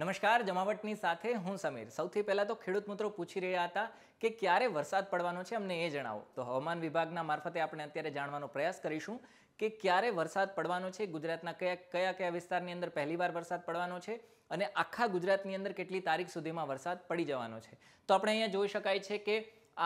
નમસ્કાર જમાવટની સાથે હું સમીર સૌથી પહેલાં તો ખેડૂત મિત્રો પૂછી રહ્યા હતા કે ક્યારે વરસાદ પડવાનો છે અમને એ જણાવો તો હવામાન વિભાગના મારફતે આપણે અત્યારે જાણવાનો પ્રયાસ કરીશું કે ક્યારે વરસાદ પડવાનો છે ગુજરાતના કયા કયા કયા વિસ્તારની અંદર પહેલીવાર વરસાદ પડવાનો છે અને આખા ગુજરાતની અંદર કેટલી તારીખ સુધીમાં વરસાદ પડી જવાનો છે તો આપણે અહીંયા જોઈ શકાય છે કે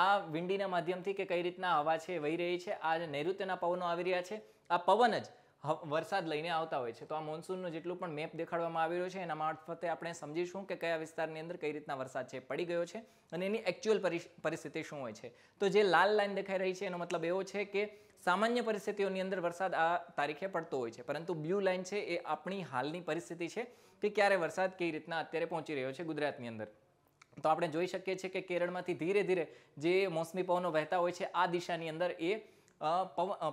આ વિંડીના માધ્યમથી કે કઈ રીતના હવા છે વહી રહી છે આ નૈઋત્યના પવનો આવી રહ્યા છે આ પવન જ વરસાદ લઈને આવતા હોય છે તો આ મોન્સૂનનો જેટલું પણ મેપ દેખાડવામાં આવી રહ્યો છે એના મારફતે આપણે સમજીશું કે કયા વિસ્તારની અંદર કઈ રીતના વરસાદ છે પડી ગયો છે અને એની એકચ્યુઅલ પરિસ્થિતિ શું હોય છે તો જે લાલ લાઈન દેખાઈ રહી છે એનો મતલબ એવો છે કે સામાન્ય પરિસ્થિતિઓની અંદર વરસાદ આ તારીખે પડતો હોય છે પરંતુ બ્લુ લાઈન છે એ આપણી હાલની પરિસ્થિતિ છે કે ક્યારે વરસાદ કઈ રીતના અત્યારે પહોંચી રહ્યો છે ગુજરાતની અંદર તો આપણે જોઈ શકીએ છીએ કે કેરળમાંથી ધીરે ધીરે જે મોસમી પવનો વહેતા હોય છે આ દિશાની અંદર એ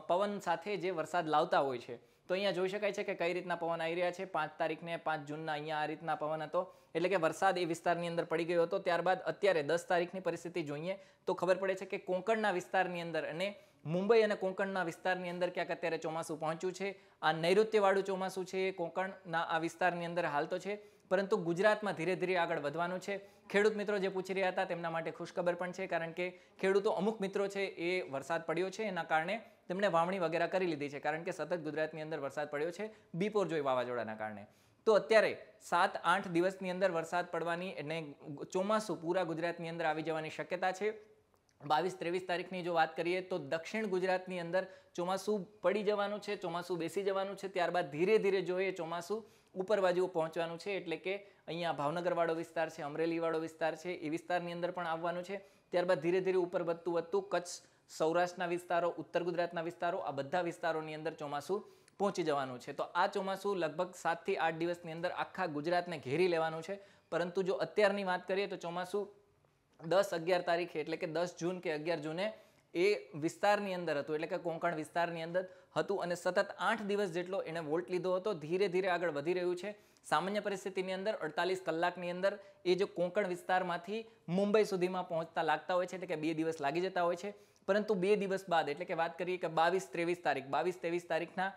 પવન સાથે જે વરસાદ લાવતા હોય છે તો અહીંયા જોઈ શકાય છે કે કઈ રીતના પવન આવી રહ્યા છે પાંચ તારીખને પાંચ જૂનના અહીંયા આ રીતના પવન હતો એટલે કે વરસાદ એ વિસ્તારની અંદર પડી ગયો હતો ત્યારબાદ અત્યારે દસ તારીખની પરિસ્થિતિ જોઈએ તો ખબર પડે છે કે કોંકણના વિસ્તારની અંદર અને મુંબઈ અને કોંકણના વિસ્તારની અંદર ક્યાંક અત્યારે ચોમાસું પહોંચ્યું છે આ નૈઋત્યવાળું ચોમાસું છે એ કોંકણના આ વિસ્તારની અંદર હાલ તો છે પરંતુ ગુજરાતમાં ધીરે ધીરે આગળ વધવાનું છે ખેડૂત મિત્રો જે પૂછી રહ્યા હતા તેમના માટે ખુશખબર પણ છે કારણ કે ખેડૂતો અમુક મિત્રો છે એ વરસાદ પડ્યો છે એના કારણે તેમણે વાવણી વગેરે કરી લીધી છે કારણ કે સતત ગુજરાતની અંદર વરસાદ પડ્યો છે બિપોર જોઈ વાવાઝોડાના કારણે તો અત્યારે સાત આઠ દિવસની અંદર વરસાદ પડવાની અને ચોમાસું પૂરા ગુજરાતની અંદર આવી જવાની શક્યતા છે બાવીસ ત્રેવીસ તારીખની જો વાત કરીએ તો દક્ષિણ ગુજરાતની અંદર ચોમાસું પડી જવાનું છે ચોમાસું બેસી જવાનું છે ત્યારબાદ ધીરે ધીરે જોઈએ ચોમાસું ઉપર બાજુ પહોંચવાનું છે એટલે કે અહીંયા ભાવનગરવાળો વિસ્તાર છે અમરેલીવાળો વિસ્તાર છે એ વિસ્તારની અંદર પણ આવવાનું છે ત્યારબાદ ધીરે ધીરે ઉપર વધતું વધતું કચ્છ સૌરાષ્ટ્રના વિસ્તારો ઉત્તર ગુજરાતના વિસ્તારો આ બધા વિસ્તારોની અંદર ચોમાસું પહોંચી જવાનું છે તો આ ચોમાસું લગભગ સાતથી આઠ દિવસની અંદર આખા ગુજરાતને ઘેરી લેવાનું છે પરંતુ જો અત્યારની વાત કરીએ તો ચોમાસું દસ અગિયાર તારીખે એટલે કે દસ જૂન કે અગિયાર જૂને એ વિસ્તારની અંદર હતું એટલે કે કોંકણ વિસ્તારની અંદર હતું અને સતત આઠ દિવસ જેટલો એણે વોલ્ટ લીધો હતો ધીરે ધીરે આગળ વધી રહ્યું છે સામાન્ય પરિસ્થિતિની અંદર અડતાલીસ કલાકની અંદર એ જો કોંકણ વિસ્તારમાંથી મુંબઈ સુધીમાં પહોંચતા લાગતા હોય છે એટલે કે બે દિવસ લાગી જતા હોય છે પરંતુ બે દિવસ બાદ એટલે કે વાત કરીએ કે બાવીસ ત્રેવીસ તારીખ બાવીસ ત્રેવીસ તારીખના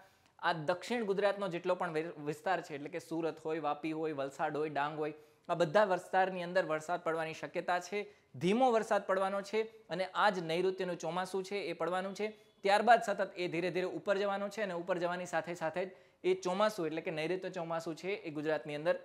આ દક્ષિણ ગુજરાતનો જેટલો પણ વિસ્તાર છે એટલે કે સુરત હોય વાપી હોય વલસાડ હોય ડાંગ હોય આ બધા વિસ્તારની અંદર વરસાદ પડવાની શક્યતા છે ધીમો વરસાદ પડવાનો છે અને આ જ નૈઋત્યનું ચોમાસું છે એ પડવાનું છે ત્યારબાદ સતત એ ધીરે ધીરે ઉપર જવાનું છે અને ઉપર જવાની સાથે સાથે જ એ ચોમાસું એટલે કે નૈઋત્ય ચોમાસું છે એ ગુજરાતની અંદર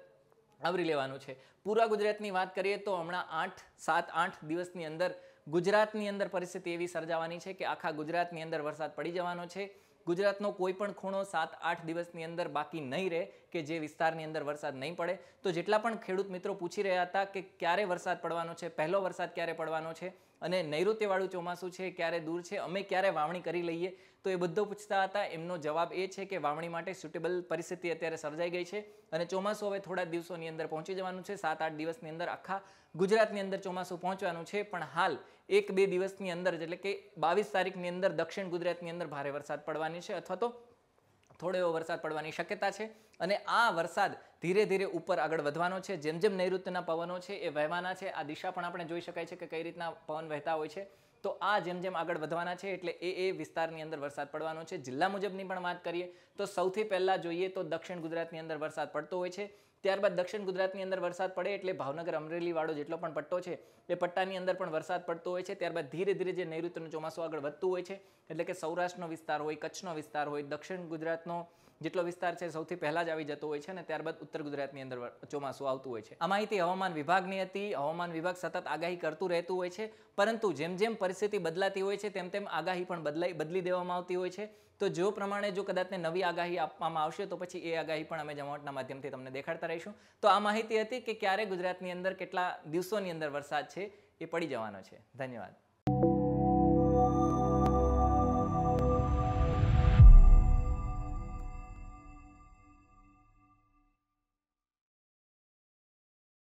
આવરી લેવાનું છે પૂરા ગુજરાતની વાત કરીએ તો હમણાં આઠ સાત આઠ દિવસની અંદર ગુજરાતની અંદર પરિસ્થિતિ એવી સર્જાવાની છે કે આખા ગુજરાતની અંદર વરસાદ પડી જવાનો છે ગુજરાતનો કોઈ પણ ખૂણો સાત આઠ દિવસની અંદર બાકી નહીં રહે કે જે વિસ્તારની અંદર વરસાદ નહીં પડે તો જેટલા પણ ખેડૂત મિત્રો પૂછી રહ્યા હતા કે ક્યારે વરસાદ પડવાનો છે પહેલો વરસાદ ક્યારે પડવાનો છે અને નૈઋત્યવાળું ચોમાસું છે ક્યારે દૂર છે અમે ક્યારે વાવણી કરી લઈએ તો એ બધો પૂછતા હતા એમનો જવાબ એ છે કે વાવણી માટે સુટેબલ પરિસ્થિતિ અત્યારે સર્જાઈ ગઈ છે અને ચોમાસું હવે થોડા દિવસોની અંદર પહોંચી જવાનું છે સાત આઠ દિવસની અંદર આખા ગુજરાતની અંદર ચોમાસું પહોંચવાનું છે પણ હાલ એક બે દિવસની અંદર એટલે કે બાવીસ તારીખની અંદર દક્ષિણ ગુજરાતની અંદર ભારે વરસાદ પડવાની છે અથવા તો થોડો એવો વરસાદ પડવાની શક્યતા છે અને આ વરસાદ ધીરે ધીરે ઉપર આગળ વધવાનો છે જેમ જેમ નૈઋત્યના પવનો છે એ વહેવાના છે આ દિશા પણ આપણે જોઈ શકાય છે કે કઈ રીતના પવન વહેતા હોય છે તો આ જેમ જેમ આગળ વધવાના છે એટલે એ એ વિસ્તારની અંદર વરસાદ પડવાનો છે જિલ્લા મુજબની પણ વાત કરીએ તો સૌથી પહેલાં જોઈએ તો દક્ષિણ ગુજરાતની અંદર વરસાદ પડતો હોય છે ત્યારબાદ દક્ષિણ ગુજરાતની અંદર વરસાદ પડે એટલે ભાવનગર અમરેલીવાળો જેટલો પણ પટ્ટો છે એ પટ્ટાની અંદર પણ વરસાદ પડતો હોય છે ત્યારબાદ ધીરે ધીરે જે નૈઋત્યનું ચોમાસું આગળ વધતું હોય છે એટલે કે સૌરાષ્ટ્રનો વિસ્તાર હોય કચ્છનો વિસ્તાર હોય દક્ષિણ ગુજરાતનો જેટલો વિસ્તાર છે સૌથી પહેલાં જ આવી જતો હોય છે અને ત્યારબાદ ઉત્તર ગુજરાતની અંદર ચોમાસું આવતું હોય છે આ માહિતી હવામાન વિભાગની હતી હવામાન વિભાગ સતત આગાહી કરતું રહેતું હોય છે પરંતુ જેમ જેમ પરિસ્થિતિ બદલાતી હોય છે તેમ તેમ આગાહી પણ બદલાઈ બદલી દેવામાં આવતી હોય છે તો જો પ્રમાણે જો કદાચને નવી આગાહી આપવામાં આવશે તો પછી એ આગાહી પણ અમે જમાવટના માધ્યમથી તમને દેખાડતા રહીશું તો આ માહિતી હતી કે ક્યારે ગુજરાતની અંદર કેટલા દિવસોની અંદર વરસાદ છે એ પડી જવાનો છે ધન્યવાદ